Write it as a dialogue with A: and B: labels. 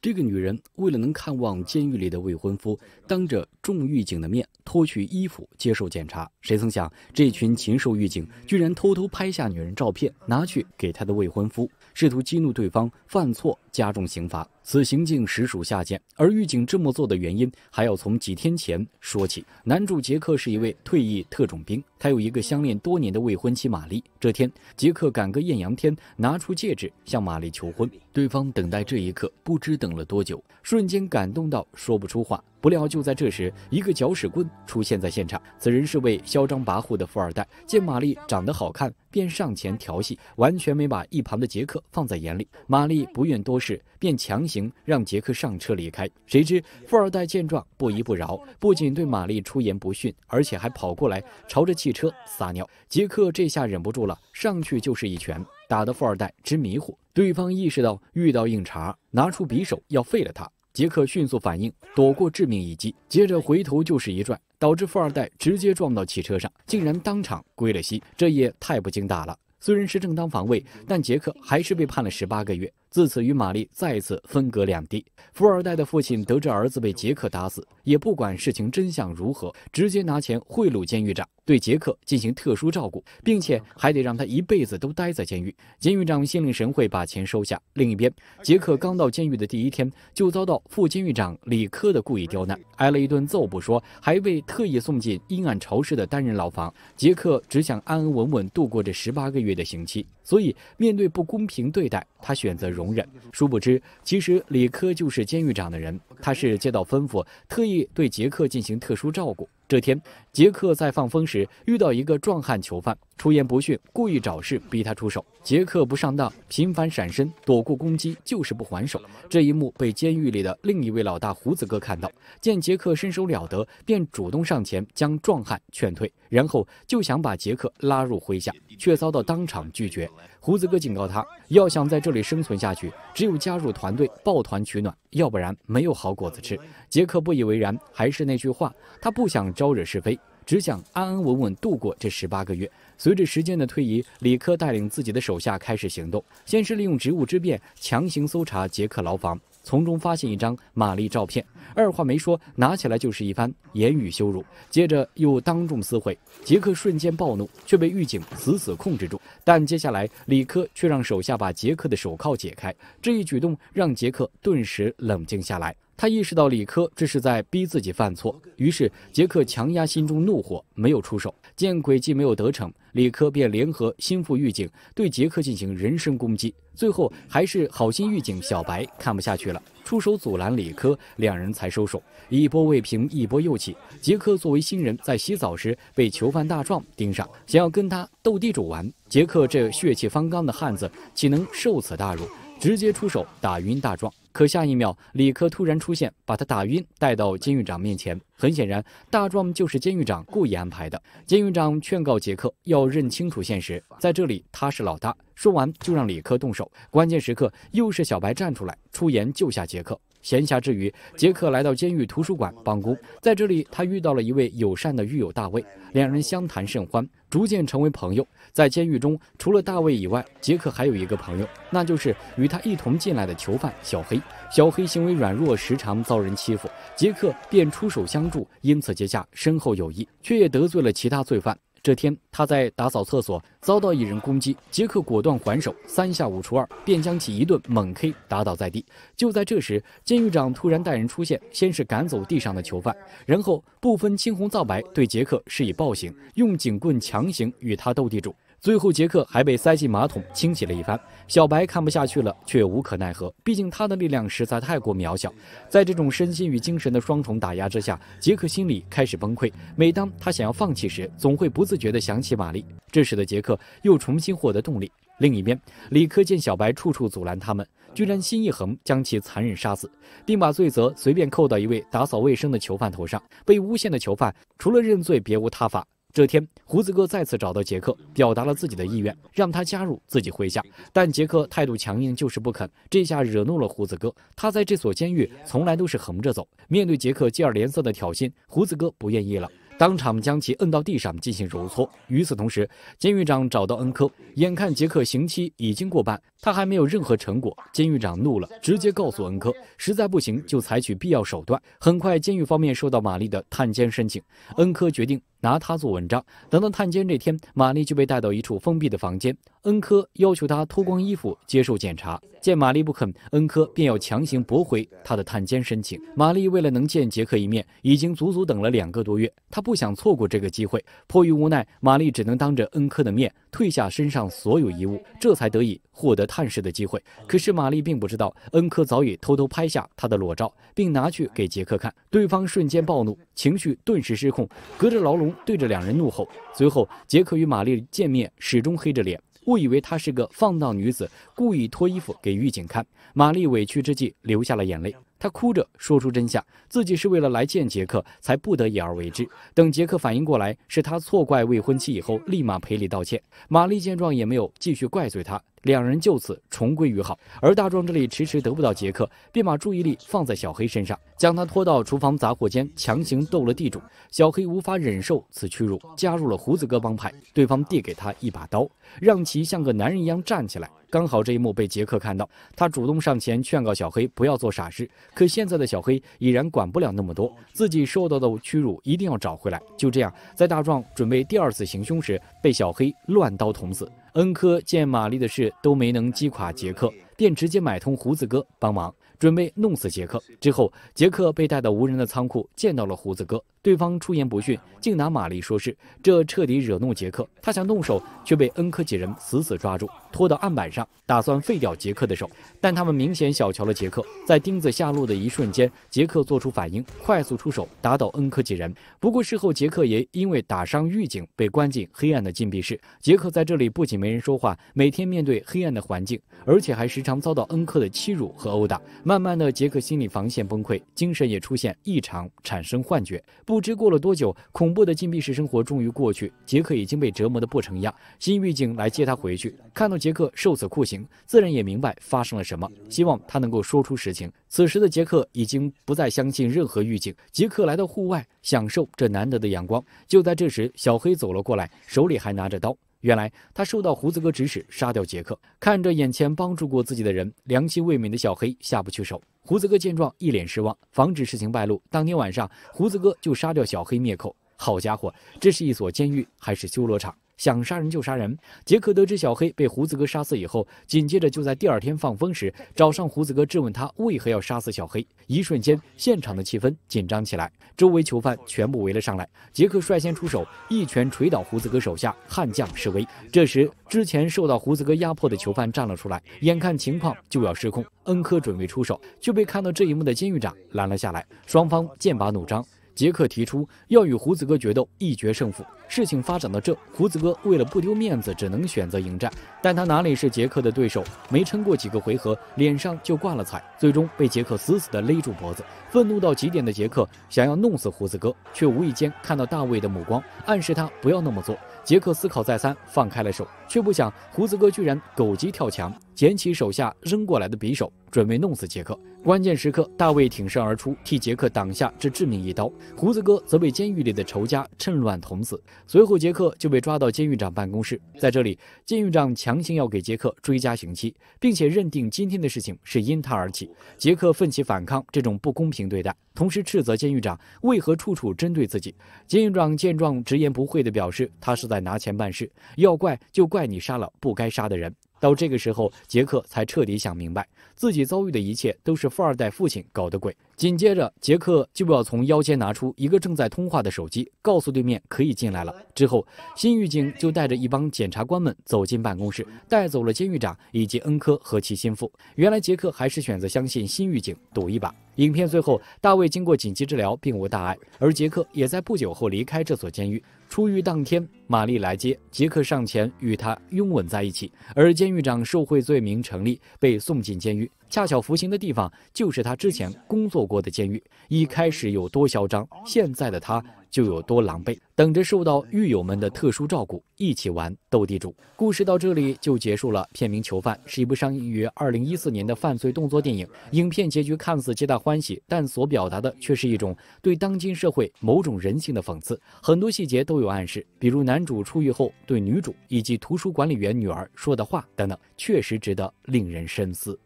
A: 这个女人为了能看望监狱里的未婚夫，当着众狱警的面脱去衣服接受检查。谁曾想，这群禽兽狱警居然偷偷拍下女人照片，拿去给她的未婚夫，试图激怒对方犯错。加重刑罚，此行径实属下贱。而狱警这么做的原因，还要从几天前说起。男主杰克是一位退役特种兵，他有一个相恋多年的未婚妻玛丽。这天，杰克赶个艳阳天，拿出戒指向玛丽求婚。对方等待这一刻，不知等了多久，瞬间感动到说不出话。不料，就在这时，一个搅屎棍出现在现场。此人是位嚣张跋扈的富二代，见玛丽长得好看，便上前调戏，完全没把一旁的杰克放在眼里。玛丽不愿多事，便强行让杰克上车离开。谁知富二代见状不依不饶，不仅对玛丽出言不逊，而且还跑过来朝着汽车撒尿。杰克这下忍不住了，上去就是一拳，打得富二代直迷糊。对方意识到遇到硬茬，拿出匕首要废了他。杰克迅速反应，躲过致命一击，接着回头就是一转，导致富二代直接撞到汽车上，竟然当场归了西。这也太不经打了。虽然是正当防卫，但杰克还是被判了十八个月。自此与玛丽再次分隔两地。富二代的父亲得知儿子被杰克打死，也不管事情真相如何，直接拿钱贿赂监狱长，对杰克进行特殊照顾，并且还得让他一辈子都待在监狱。监狱长心领神会，把钱收下。另一边，杰克刚到监狱的第一天，就遭到副监狱长李科的故意刁难，挨了一顿揍不说，还被特意送进阴暗潮湿的单人牢房。杰克只想安安稳稳度过这十八个月的刑期，所以面对不公平对待。他选择容忍，殊不知，其实李科就是监狱长的人。他是接到吩咐，特意对杰克进行特殊照顾。这天，杰克在放风时遇到一个壮汉囚犯，出言不逊，故意找事逼他出手。杰克不上当，频繁闪身躲过攻击，就是不还手。这一幕被监狱里的另一位老大胡子哥看到，见杰克身手了得，便主动上前将壮汉劝退，然后就想把杰克拉入麾下，却遭到当场拒绝。胡子哥警告他，要想在这里生存下去，只有加入团队，抱团取暖，要不然没有好果子吃。杰克不以为然，还是那句话，他不想。招惹是非，只想安安稳稳度过这十八个月。随着时间的推移，李科带领自己的手下开始行动，先是利用职务之便强行搜查杰克牢房，从中发现一张玛丽照片，二话没说拿起来就是一番言语羞辱，接着又当众撕毁。杰克瞬间暴怒，却被狱警死死控制住。但接下来，李科却让手下把杰克的手铐解开，这一举动让杰克顿时冷静下来。他意识到李科这是在逼自己犯错，于是杰克强压心中怒火，没有出手。见诡计没有得逞，李科便联合心腹狱警对杰克进行人身攻击。最后还是好心狱警小白看不下去了，出手阻拦李科，两人才收手。一波未平，一波又起。杰克作为新人，在洗澡时被囚犯大壮盯上，想要跟他斗地主玩。杰克这血气方刚的汉子，岂能受此大辱？直接出手打晕大壮。可下一秒，李科突然出现，把他打晕，带到监狱长面前。很显然，大壮就是监狱长故意安排的。监狱长劝告杰克要认清楚现实，在这里他是老大。说完就让李科动手。关键时刻，又是小白站出来，出言救下杰克。闲暇之余，杰克来到监狱图书馆帮工。在这里，他遇到了一位友善的狱友大卫，两人相谈甚欢，逐渐成为朋友。在监狱中，除了大卫以外，杰克还有一个朋友，那就是与他一同进来的囚犯小黑。小黑行为软弱，时常遭人欺负，杰克便出手相助，因此结下深厚友谊，却也得罪了其他罪犯。这天，他在打扫厕所，遭到一人攻击。杰克果断还手，三下五除二便将其一顿猛 K 打倒在地。就在这时，监狱长突然带人出现，先是赶走地上的囚犯，然后不分青红皂白对杰克施以暴行，用警棍强行与他斗地主。最后，杰克还被塞进马桶清洗了一番。小白看不下去了，却无可奈何，毕竟他的力量实在太过渺小。在这种身心与精神的双重打压之下，杰克心里开始崩溃。每当他想要放弃时，总会不自觉地想起玛丽，这使得杰克又重新获得动力。另一边，李科见小白处处阻拦他们，居然心一横，将其残忍杀死，并把罪责随便扣到一位打扫卫生的囚犯头上。被诬陷的囚犯除了认罪，别无他法。这天，胡子哥再次找到杰克，表达了自己的意愿，让他加入自己麾下。但杰克态度强硬，就是不肯。这下惹怒了胡子哥。他在这所监狱从来都是横着走。面对杰克接二连三的挑衅，胡子哥不愿意了，当场将其摁到地上进行揉搓。与此同时，监狱长找到恩科，眼看杰克刑期已经过半，他还没有任何成果，监狱长怒了，直接告诉恩科，实在不行就采取必要手段。很快，监狱方面收到玛丽的探监申请，恩科决定。拿他做文章。等到探监这天，玛丽就被带到一处封闭的房间。恩科要求她脱光衣服接受检查，见玛丽不肯，恩科便要强行驳回她的探监申请。玛丽为了能见杰克一面，已经足足等了两个多月，她不想错过这个机会。迫于无奈，玛丽只能当着恩科的面。褪下身上所有衣物，这才得以获得探视的机会。可是玛丽并不知道，恩科早已偷偷拍下她的裸照，并拿去给杰克看。对方瞬间暴怒，情绪顿时失控，隔着牢笼对着两人怒吼。随后，杰克与玛丽见面，始终黑着脸，误以为她是个放荡女子，故意脱衣服给狱警看。玛丽委屈之际，流下了眼泪。他哭着说出真相，自己是为了来见杰克才不得已而为之。等杰克反应过来是他错怪未婚妻以后，立马赔礼道歉。玛丽见状也没有继续怪罪他。两人就此重归于好，而大壮这里迟迟得不到杰克，便把注意力放在小黑身上，将他拖到厨房杂货间，强行斗了地主。小黑无法忍受此屈辱，加入了胡子哥帮派。对方递给他一把刀，让其像个男人一样站起来。刚好这一幕被杰克看到，他主动上前劝告小黑不要做傻事。可现在的小黑已然管不了那么多，自己受到的屈辱一定要找回来。就这样，在大壮准备第二次行凶时，被小黑乱刀捅死。恩科见玛丽的事都没能击垮杰克，便直接买通胡子哥帮忙，准备弄死杰克。之后，杰克被带到无人的仓库，见到了胡子哥。对方出言不逊，竟拿玛丽说事，这彻底惹怒杰克。他想动手，却被恩科几人死死抓住。拖到案板上，打算废掉杰克的手，但他们明显小瞧了杰克。在钉子下落的一瞬间，杰克做出反应，快速出手打倒恩科几人。不过事后，杰克也因为打伤狱警被关进黑暗的禁闭室。杰克在这里不仅没人说话，每天面对黑暗的环境，而且还时常遭到恩科的欺辱和殴打。慢慢的，杰克心理防线崩溃，精神也出现异常，产生幻觉。不知过了多久，恐怖的禁闭室生活终于过去，杰克已经被折磨得不成样。新狱警来接他回去，看到杰。杰克受此酷刑，自然也明白发生了什么，希望他能够说出实情。此时的杰克已经不再相信任何狱警。杰克来到户外，享受这难得的阳光。就在这时，小黑走了过来，手里还拿着刀。原来他受到胡子哥指使，杀掉杰克。看着眼前帮助过自己的人，良心未泯的小黑下不去手。胡子哥见状，一脸失望。防止事情败露，当天晚上胡子哥就杀掉小黑灭口。好家伙，这是一所监狱还是修罗场？想杀人就杀人。杰克得知小黑被胡子哥杀死以后，紧接着就在第二天放风时找上胡子哥，质问他为何要杀死小黑。一瞬间，现场的气氛紧张起来，周围囚犯全部围了上来。杰克率先出手，一拳捶倒胡子哥手下悍将示威。这时，之前受到胡子哥压迫的囚犯站了出来，眼看情况就要失控，恩科准备出手，却被看到这一幕的监狱长拦了下来。双方剑拔弩张。杰克提出要与胡子哥决斗，一决胜负。事情发展到这，胡子哥为了不丢面子，只能选择迎战。但他哪里是杰克的对手？没撑过几个回合，脸上就挂了彩，最终被杰克死死地勒住脖子。愤怒到极点的杰克想要弄死胡子哥，却无意间看到大卫的目光，暗示他不要那么做。杰克思考再三，放开了手。却不想，胡子哥居然狗急跳墙，捡起手下扔过来的匕首，准备弄死杰克。关键时刻，大卫挺身而出，替杰克挡下这致命一刀。胡子哥则被监狱里的仇家趁乱捅死。随后，杰克就被抓到监狱长办公室，在这里，监狱长强行要给杰克追加刑期，并且认定今天的事情是因他而起。杰克奋起反抗这种不公平对待，同时斥责监狱长为何处处针对自己。监狱长见状，直言不讳地表示，他是在拿钱办事，要怪就怪。怪你杀了不该杀的人。到这个时候，杰克才彻底想明白，自己遭遇的一切都是富二代父亲搞的鬼。紧接着，杰克就要从腰间拿出一个正在通话的手机，告诉对面可以进来了。之后，新狱警就带着一帮检察官们走进办公室，带走了监狱长以及恩科和其心腹。原来，杰克还是选择相信新狱警，赌一把。影片最后，大卫经过紧急治疗并无大碍，而杰克也在不久后离开这所监狱。出狱当天。玛丽来接杰克，上前与他拥吻在一起。而监狱长受贿罪名成立，被送进监狱。恰巧服刑的地方就是他之前工作过的监狱。一开始有多嚣张，现在的他就有多狼狈，等着受到狱友们的特殊照顾，一起玩斗地主。故事到这里就结束了。片名《囚犯》是一部上映于2014年的犯罪动作电影。影片结局看似皆大欢喜，但所表达的却是一种对当今社会某种人性的讽刺。很多细节都有暗示，比如男。男主出狱后对女主以及图书管理员女儿说的话等等，确实值得令人深思。